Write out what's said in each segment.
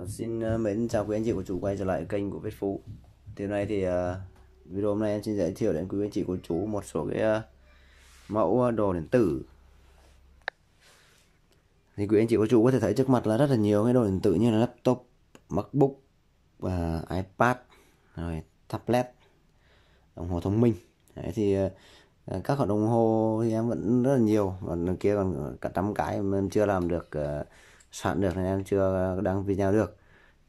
Ờ, xin ờ, mến chào quý anh chị của chú quay trở lại kênh của Viết Phú thì hôm nay thì uh, video hôm nay em xin giới thiệu đến quý anh chị của chú một số cái uh, mẫu đồ điện tử thì quý anh chị của chú có thể thấy trước mặt là rất là nhiều cái đồ điện tử như là laptop macbook và uh, ipad rồi tablet đồng hồ thông minh Đấy, thì uh, các khoản đồng hồ thì em vẫn rất là nhiều còn kia còn cả trăm cái em chưa làm được uh, soạn được thì em chưa đăng video được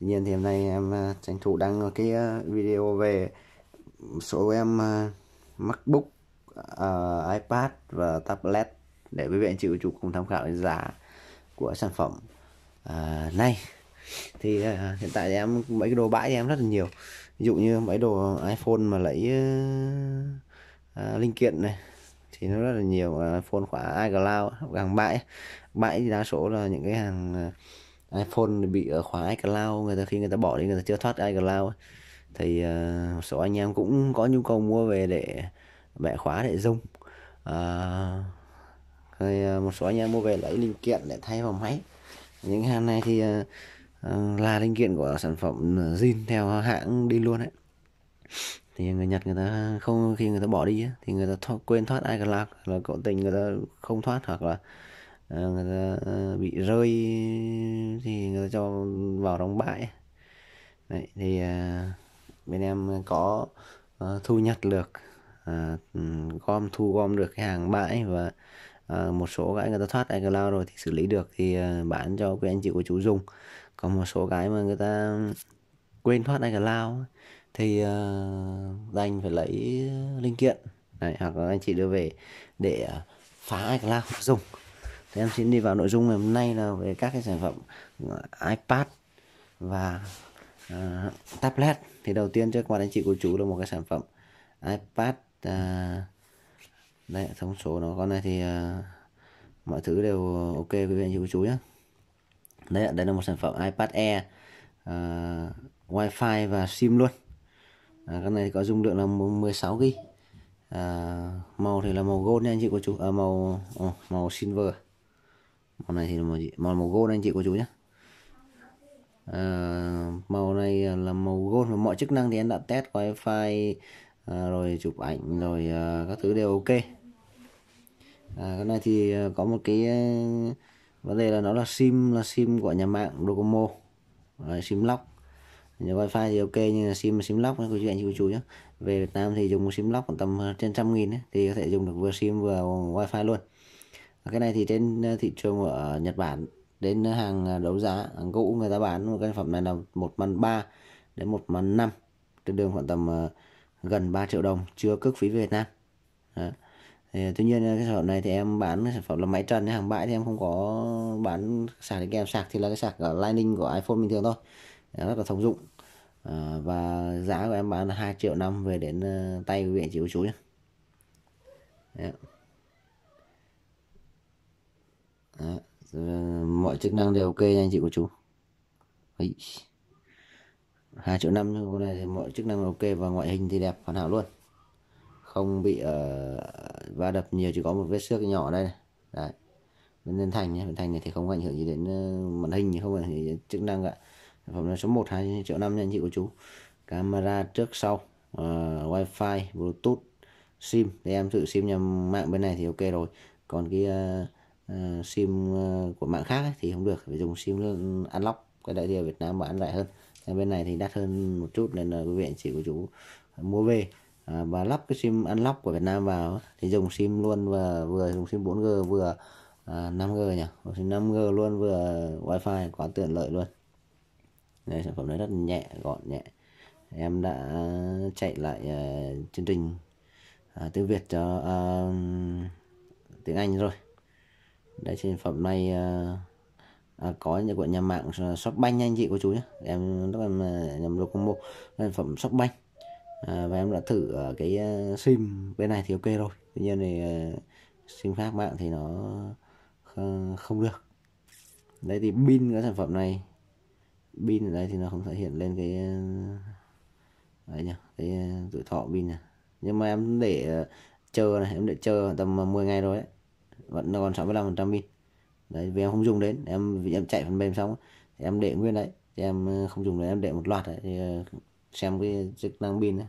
tuy nhiên thì hôm nay em à, tranh thủ đăng cái à, video về số em à, macbook uh, ipad và tablet để quý vị anh chị của chú cùng tham khảo đánh giá của sản phẩm uh, này thì uh, hiện tại thì em mấy cái đồ bãi thì em rất là nhiều ví dụ như mấy đồ iphone mà lấy uh, uh, linh kiện này thì nó rất là nhiều iphone khóa icloud hàng bãi thì đa số là những cái hàng ờ, iPhone bị ở khóa iCloud người ta khi người ta bỏ đi người ta chưa thoát iCloud thì uh, một số anh em cũng có nhu cầu mua về để bẻ khóa để dùng uh, rồi uh, một số anh em mua về lấy linh kiện để thay vào máy những hàng này thì uh, là linh kiện của sản phẩm zin theo hãng đi luôn đấy thì người Nhật người ta không khi người ta bỏ đi thì người ta thoát, quên thoát iCloud là cố tình người ta không thoát hoặc là Ờ, người ta ờ, bị rơi thì người ta cho vào đóng bãi Đấy, thì ờ, bên em có thu nhặt được gom thu gom được cái hàng bãi và một số cái người ta thoát iCloud rồi thì xử lý được thì bán cho quý anh chị của chú dùng còn một số cái mà người ta quên thoát iCloud thì dành đành phải lấy linh kiện Đấy, hoặc là anh chị đưa về để uh, phá iCloud dùng thì em xin đi vào nội dung ngày hôm nay là về các cái sản phẩm ờ, iPad và uh, tablet thì đầu tiên trước mặt anh chị của chú là một cái sản phẩm iPad uh, ờ, đấy thông số nó con này thì uh, mọi thứ đều ok quý vị anh chị của chú nhé đây đây là một sản phẩm iPad Air uh, wifi và sim luôn à, con này có dung lượng là 16 gb à, màu thì là màu gold nha anh chị của chú à, màu oh, màu silver màu này thì màu, màu, màu gold anh chị cô chú nhé à, ờ, màu này là màu gold và mọi chức năng thì em đã test wifi à, ờ, rồi chụp ảnh rồi à, các thứ đều ok à, cái này thì có một cái vấn đề là nó là sim là sim của nhà mạng Docomo à, sim lock nhà wifi thì ok nhưng là sim sim lock cô chú anh chị cô chú nhé về Việt Nam thì dùng sim lock khoảng tầm trên trăm nghìn ấy, thì có thể dùng được vừa sim vừa wifi luôn cái này thì trên ờ, thị trường ở Nhật Bản đến hàng ờ, đấu giá hàng cũ người ta bán một cái phẩm này là một màn 3 đến một màn 5 trên đường khoảng tầm ờ, gần 3 triệu đồng chưa cước phí Việt Nam Đó. Thì, tuy nhiên cái sản phẩm này thì em bán sản phẩm là máy trần hàng bãi thì em không có bán sạc để em sạc thì là cái sạc ở Lightning của iPhone bình thường thôi rất là thông dụng à, và giá của em bán là 2 triệu năm về đến tay quý vị chị chú nhé yeah mọi chức năng đều ok nha anh chị của chú Đấy. 2 triệu 5 nhưng con này thì mọi chức năng ok và ngoại hình thì đẹp hoàn hảo luôn không bị uh, va đập nhiều chỉ có một vết xước nhỏ đây này. Đấy. bên lên thành nhé bên thành này thì không ảnh hưởng gì đến uh, màn hình không ảnh hưởng gì đến chức năng ạ phẩm là số 1 2 triệu 5 nha anh chị của chú camera trước sau uh, wifi bluetooth sim để em thử sim nhà mạng bên này thì ok rồi còn cái uh, uh, sim ờ, của mạng khác ấy, thì không được phải dùng sim unlock cái đại diện Việt Nam bán rẻ hơn nên bên này thì đắt hơn một chút nên là quý vị anh chị của chú mua về ờ, à, và lắp cái sim unlock của Việt Nam vào thì dùng sim luôn và vừa dùng sim 4G vừa à, 5G nhỉ sim 5G luôn vừa wifi quá tiện lợi luôn đây sản phẩm này rất nhẹ gọn nhẹ em đã chạy lại uh, chương trình uh, tiếng Việt cho uh, tiếng Anh rồi đây sản phẩm này à, à có những của nhà mạng à, shopbank nha anh chị cô chú nhé em lúc em à, nhầm lô combo sản phẩm shopbank à, và em đã thử cái sim bên này thì ok rồi tuy nhiên thì sim khác mạng thì nó không được đây thì pin cái sản phẩm này pin ở đây thì nó không thể hiện lên cái đấy nhỉ cái tuổi thọ pin này nhưng mà em để chờ này em để chờ tầm 10 ngày rồi ấy vẫn còn 65% pin đấy vì em không dùng đến em vì em chạy phần mềm xong thì em để nguyên đấy thì em ờ, không dùng đấy em để một loạt đấy thì ờ, xem cái chức năng pin đấy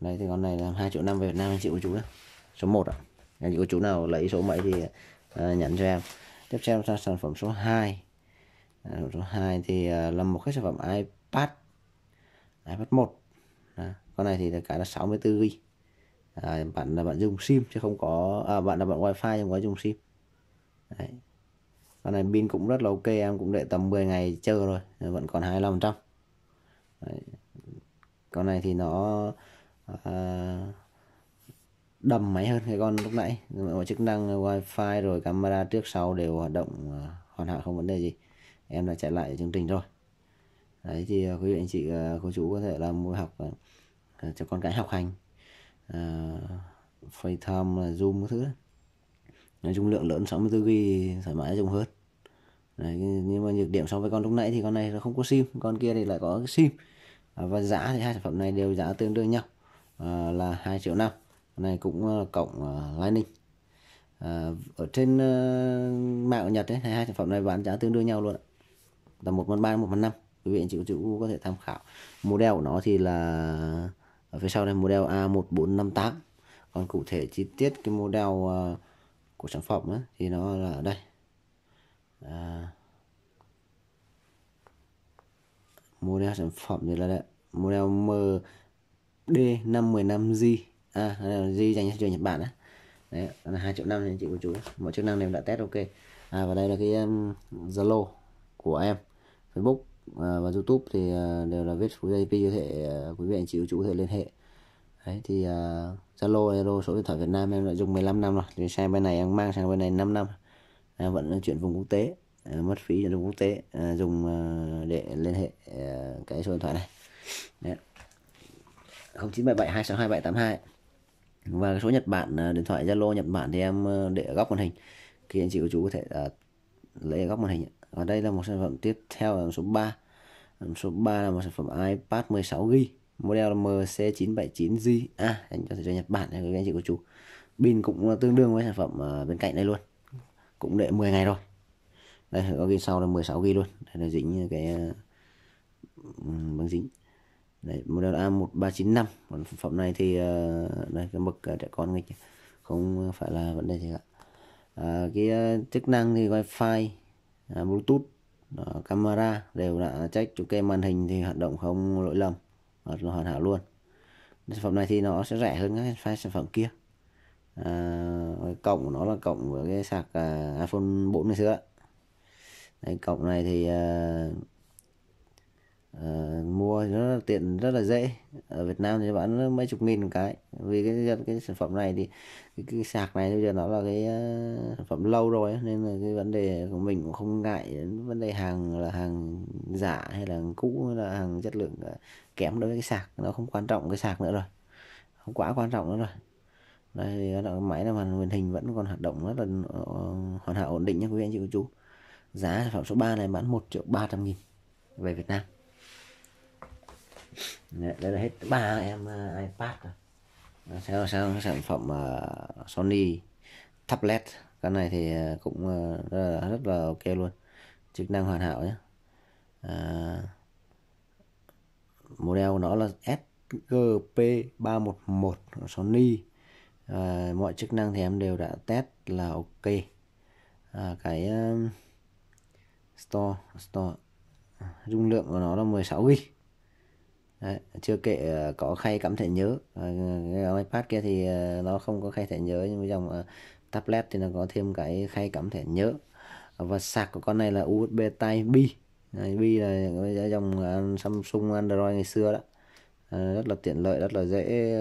đấy thì con này là hai triệu năm về Việt Nam anh chị của chú đó số 1 ạ anh chị của chú nào lấy số mấy thì à, nhắn cho em tiếp theo là sản phẩm số 2 à, số 2 thì à, là một cái sản phẩm iPad iPad 1 à, con này thì là cả là 64 GB à, bạn là bạn dùng sim chứ không có à, bạn là bạn wifi không có dùng sim Đấy. con này pin cũng rất là ok em cũng để tầm 10 ngày chờ rồi vẫn còn 25 trăm con này thì nó à, đầm máy hơn cái con lúc nãy mọi chức năng wifi rồi camera trước sau đều hoạt động à, hoàn hảo không vấn đề gì em đã chạy lại chương trình rồi đấy thì à, quý vị anh chị à, cô chú có thể là mua học cho con cái học hành uh, ờ, FaceTime Zoom các thứ nói chung lượng lớn 64GB thoải mái dùng hết Đấy, nhưng mà nhược điểm so với con lúc nãy thì con này nó không có sim con kia thì lại có sim à, và giá thì hai sản phẩm này đều giá tương đương nhau à, là 2 triệu năm này cũng ờ, cộng uh, Lightning à, ở trên uh, mạng ở Nhật ấy, hai sản phẩm này bán giá tương đương nhau luôn là một phần ba một phần năm quý vị anh chị, chị có thể tham khảo model của nó thì là ở phía sau đây model A1458 còn cụ thể chi tiết cái model uh, của sản phẩm ấy, thì nó là ở đây à, model sản phẩm thì là đây. model MD515G à, G dành cho thị Nhật Bản đấy đấy là hai triệu năm anh chị của chú mọi chức năng đều đã test ok à, và đây là cái um, Zalo của em Facebook Ờ, và YouTube thì ờ, đều là viết phú IP có thể quý vị anh chị chú có thể liên hệ đấy thì ờ, Zalo Zalo số điện thoại Việt Nam em đã dùng 15 năm rồi thì sang bên này em mang sang bên này 5 năm em vẫn chuyển vùng quốc tế mất phí dùng quốc tế dùng để liên hệ cái số điện thoại này đấy. 0977 262 782 và số Nhật Bản điện thoại Zalo Nhật Bản thì em để ở góc màn hình khi anh chị của chú có thể lấy ở góc màn hình và đây là một sản phẩm tiếp theo là số 3 số 3 là một sản phẩm iPad 16GB model là MC979G à dành cho thị trường Nhật Bản cho các anh chị cô chú pin cũng tương đương với sản phẩm à, bên cạnh đây luôn cũng để 10 ngày rồi đây có ghi sau là 16GB luôn đây là dính cái à, bằng dính Đấy, model A1395 còn sản phẩm này thì à, đây cái mực trẻ con nghịch không phải là vấn đề gì cả à, cái chức năng thì wifi Ờ, bluetooth ờ, camera đều đã check chụp kèm màn hình thì hoạt động không lỗi lầm hoàn hảo luôn sản phẩm này thì nó sẽ rẻ hơn các hai sản phẩm kia à, ờ, cộng của nó là cổng của cái sạc à, iPhone 4 ngày xưa đấy, cộng này thì à, uh, mua thì nó tiện rất là dễ ở Việt Nam thì bán mấy chục nghìn một cái vì cái cái sản phẩm này thì cái, cái sạc này bây giờ nó là cái uh, sản phẩm lâu rồi nên là cái vấn đề của mình cũng không ngại vấn đề hàng là hàng giả hay là hàng cũ hay là hàng chất lượng ờ, kém đối với cái sạc nó không quan trọng cái sạc nữa rồi không quá quan trọng nữa rồi đây thì máy là màn hình vẫn còn hoạt động rất là hoàn hảo ổn định nha quý anh chị cô chú giá sản phẩm số 3 này bán 1 triệu 300 nghìn về Việt Nam đây là hết ba em ờ, ipad rồi theo sang sản phẩm uh, Sony tablet cái này thì ờ, cũng uh, rất, là, rất là ok luôn chức năng hoàn hảo nhé uh, model của nó là SGP311 của Sony uh, mọi chức năng thì em đều đã test là ok uh, cái uh, store store dung lượng của nó là 16 GB Đấy, chưa kể ờ, có khay cắm thẻ nhớ ờ, cái iPad kia thì ờ, nó không có khay thẻ nhớ nhưng mà dòng tablet thì nó có thêm cái khay cắm thẻ nhớ và sạc của con này là USB Type B B là dòng Samsung Android ngày xưa đó rất là tiện lợi rất là dễ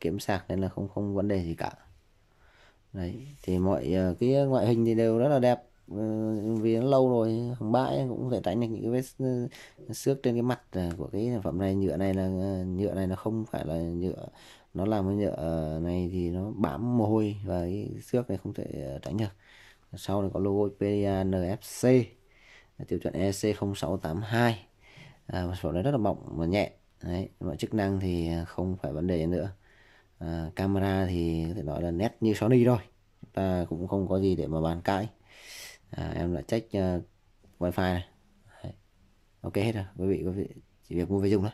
kiếm sạc nên là không không vấn đề gì cả đấy thì mọi cái ngoại hình thì đều rất là đẹp Ờ, vì nó lâu rồi hỏng bãi cũng có thể tránh được những cái vết ờ, xước trên cái mặt ờ, của cái sản phẩm này nhựa này là nhựa này nó không phải là nhựa nó làm cái nhựa này thì nó bám mồ hôi và cái xước này không thể tránh được sau này có logo PDA NFC tiêu chuẩn EC 0682 à, một số đấy rất là mỏng và nhẹ đấy mọi chức năng thì không phải vấn đề nữa à, camera thì có thể nói là nét như Sony rồi ta cũng không có gì để mà bàn cãi à, em đã check uh, wifi này Đấy. ok hết rồi quý vị, quý vị chỉ việc mua về dùng thôi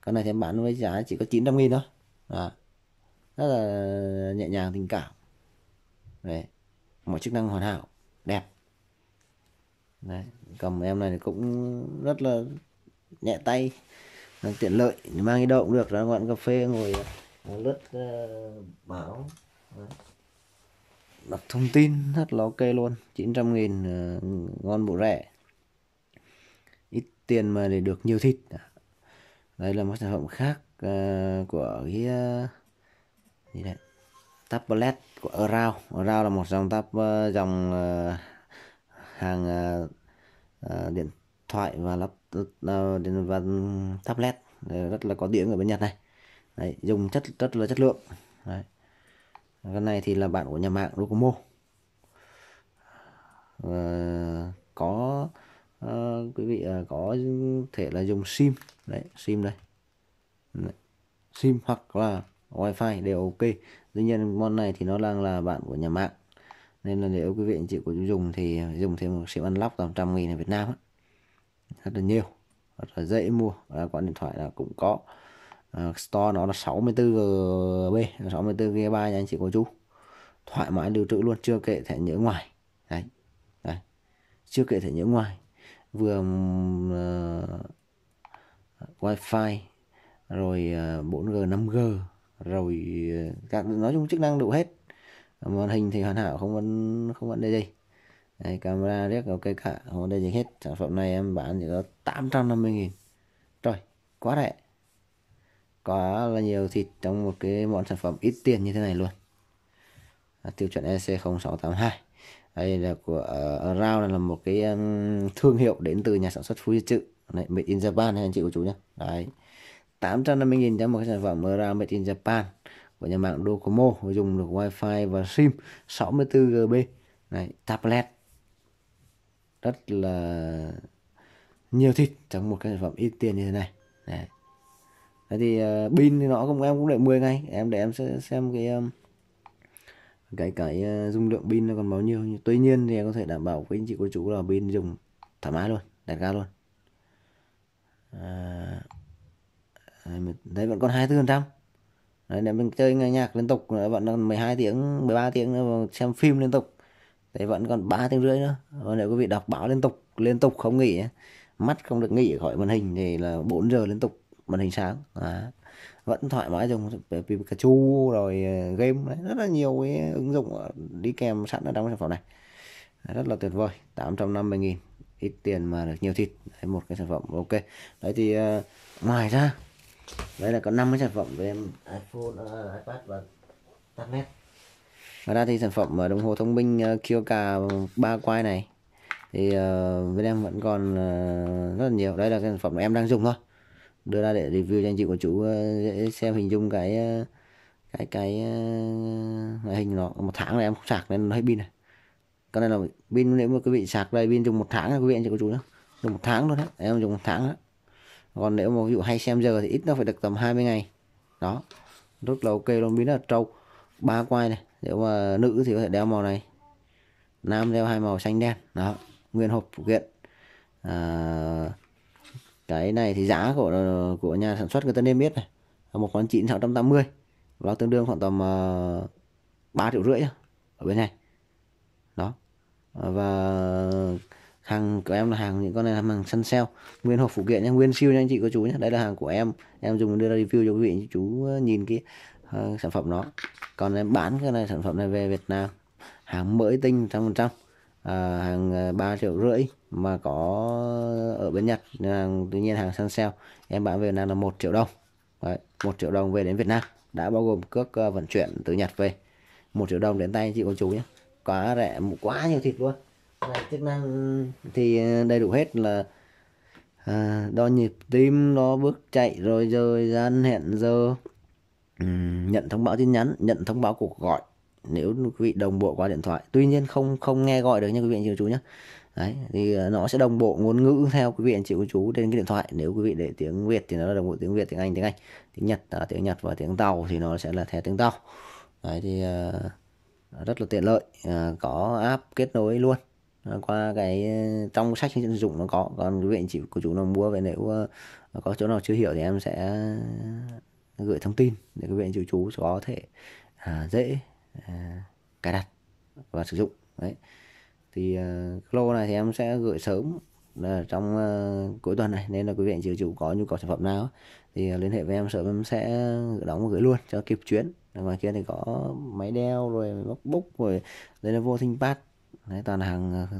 con này thì em bán với giá chỉ có 900 nghìn thôi à, rất là nhẹ nhàng tình cảm Đấy. mọi chức năng hoàn hảo đẹp Đấy. cầm em này cũng rất là nhẹ tay tiện lợi mang đi đâu cũng được ra ngoạn cà phê ngồi ờ, lướt uh, báo Đấy đặt thông tin rất là ok luôn 900 nghìn uh, ngon bộ rẻ ít tiền mà để được nhiều thịt đây là một sản phẩm khác uh, của cái uh, gì đấy tablet của Arau Arau là một dòng tab uh, dòng uh, hàng uh, uh, điện thoại và lắp uh, điện và tablet đấy, rất là có tiếng ở bên Nhật này đấy, dùng chất rất là chất lượng đấy cái này thì là bạn của nhà mạng Docomo à, có à, quý vị à, có thể là dùng sim đấy sim đây đấy. sim hoặc là wifi đều ok tuy nhiên con này thì nó đang là bạn của nhà mạng nên là nếu quý vị anh chị của dùng thì dùng thêm một sim unlock tầm trăm nghìn ở Việt Nam rất là nhiều rất là dễ mua à, có điện thoại là cũng có uh, store nó là 64 GB 64 GB nha anh chị cô chú thoải mái lưu trữ luôn chưa kể thẻ nhớ ngoài đấy, đấy. chưa kể thẻ nhớ ngoài vừa uh, wifi rồi uh, 4G 5G rồi uh, ờ, các nói chung chức năng đủ hết màn hình thì hoàn hảo không vấn không vấn đề gì Đấy, camera rất ok cả không vấn đề gì hết sản phẩm này em bán chỉ có 850 nghìn rồi quá rẻ quá là nhiều thịt trong một cái món sản phẩm ít tiền như thế này luôn à, tiêu chuẩn EC 0682 đây là của ờ, uh, Rao là một cái um, thương hiệu đến từ nhà sản xuất Fujitsu này made in Japan anh chị của chú nhé đấy 850.000 cho một cái sản phẩm Rao made in Japan của nhà mạng Docomo dùng được wifi và sim 64 GB này tablet rất là nhiều thịt trong một cái sản phẩm ít tiền như thế này đấy thế thì ờ, pin thì nó cũng em cũng để 10 ngày em để em sẽ xem cái um, cái cái uh, dung lượng pin nó còn bao nhiêu tuy nhiên thì em có thể đảm bảo với anh chị cô chú là pin dùng thoải mái luôn đặt ga luôn à, đấy vẫn còn hai phần trăm đấy để mình chơi nghe nhạc liên tục vẫn còn 12 tiếng 13 tiếng nữa xem phim liên tục đấy vẫn còn 3 tiếng rưỡi nữa và nếu quý vị đọc báo liên tục liên tục không nghỉ mắt không được nghỉ khỏi màn hình thì là 4 giờ liên tục màn hình sáng à, vẫn thoải mái dùng Pikachu rồi ờ, game đấy. rất là nhiều cái ứng dụng đi kèm sẵn ở trong sản phẩm này rất là tuyệt vời 850.000 ít tiền mà được nhiều thịt đấy, một cái sản phẩm ok đấy thì uh, ngoài ra đây là có 5 cái sản phẩm về iPhone, uh, iPad và tablet ngoài ra thì sản phẩm đồng hồ thông minh uh, Kyoka ba quai này thì uh, bên em vẫn còn uh, rất là nhiều đây là cái sản phẩm mà em đang dùng thôi đưa ra để review cho anh chị của chú ờ, dễ xem hình dung cái ờ, cái cái loại ờ, hình nó một tháng này em không sạc nên nó hết pin này Cái này là pin nếu mà quý vị sạc đây pin dùng một tháng là quý vị anh chị của chú nhá dùng một tháng luôn đấy em dùng một tháng đó. còn nếu mà ví dụ hay xem giờ thì ít nó phải được tầm 20 ngày đó rất là ok luôn pin là trâu ba quai này nếu mà nữ thì có thể đeo màu này nam đeo hai màu xanh đen đó nguyên hộp phụ kiện à, cái này thì giá của của nhà sản xuất người ta nên biết này một con chín sáu trăm tám mươi và tương đương khoảng tầm ờ, ba triệu rưỡi ở bên này đó và hàng của em là hàng những con này là hàng săn sale nguyên hộp phụ kiện nha nguyên siêu nha anh chị cô chú nhé đây là hàng của em em dùng đưa ra review cho quý vị chú ờ, nhìn cái uh, sản phẩm nó còn em bán cái này sản phẩm này về Việt Nam hàng mới tinh trăm phần trăm à, hàng 3 à, triệu rưỡi mà có ở bên Nhật hàng, tuy nhiên hàng sang sale em bán về Việt Nam là 1 triệu đồng Đấy, 1 triệu đồng về đến Việt Nam đã bao gồm cước uh, vận chuyển từ Nhật về 1 triệu đồng đến tay chị cô chú nhé quá rẻ quá nhiều thịt luôn này, chức năng thì đầy đủ hết là à, đo nhịp tim đo bước chạy rồi rồi gian hẹn giờ ừ, nhận thông báo tin nhắn nhận thông báo cuộc gọi nếu quý vị đồng bộ qua điện thoại tuy nhiên không không nghe gọi được nha quý vị anh chị cô chú nhé đấy thì ờ, nó sẽ đồng bộ ngôn ngữ theo quý vị anh chị cô chú trên cái điện thoại nếu quý vị để tiếng việt thì nó là đồng bộ tiếng việt tiếng anh tiếng anh tiếng nhật là tiếng nhật và tiếng tàu thì nó sẽ là theo tiếng tàu đấy thì ờ, rất là tiện lợi ờ, có app kết nối luôn qua cái trong sách sử dụng nó có còn quý vị anh chị cô chú nào mua về nếu có chỗ nào chưa hiểu thì em sẽ gửi thông tin để quý vị anh chị chú có thể à, dễ à, cài đặt và sử dụng đấy thì uh, lô này thì em sẽ gửi sớm là trong uh, cuối tuần này nên là quý vị anh chị chủ có nhu cầu sản phẩm nào thì uh, liên hệ với em sớm em sẽ đóng và gửi luôn cho kịp chuyến ở ngoài kia thì có máy đeo rồi móc búc rồi Lenovo ThinkPad đấy toàn hàng ờ,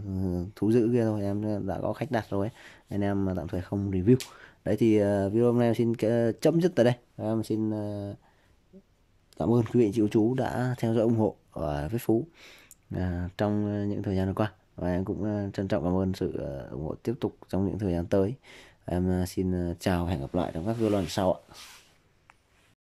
thú dữ kia thôi em đã có khách đặt rồi ấy. nên em tạm thời không review đấy thì uh, video hôm nay em xin chấm dứt tại đây em xin uh, cảm ơn quý vị chị chú đã theo dõi ủng hộ ở với Phú à, trong những thời gian vừa qua và em cũng à, trân trọng cảm ơn sự à, ủng hộ tiếp tục trong những thời gian tới em à, xin chào và hẹn gặp lại trong các video lần sau ạ